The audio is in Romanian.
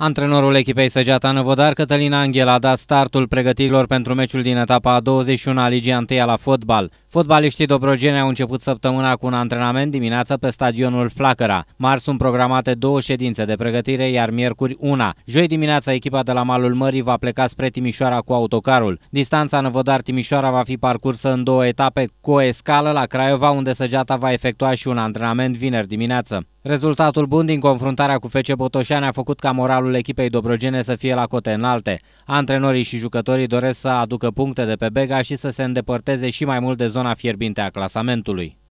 Antrenorul echipei Săgeata Năvodar, Cătălin Anghel, a dat startul pregătirilor pentru meciul din etapa a 21 a Ligii 1 la fotbal. Fotbaliștii dobrogeni au început săptămâna cu un antrenament dimineață pe stadionul Flacăra. Marți sunt programate două ședințe de pregătire, iar miercuri una. Joi dimineața, echipa de la Malul Mării va pleca spre Timișoara cu autocarul. Distanța Năvodar-Timișoara va fi parcursă în două etape cu o escală la Craiova, unde Săgeata va efectua și un antrenament vineri dimineață. Rezultatul bun din confruntarea cu FC Botoșani a făcut ca moralul echipei Dobrogene să fie la cote înalte. Antrenorii și jucătorii doresc să aducă puncte de pe Bega și să se îndepărteze și mai mult de zona fierbinte a clasamentului.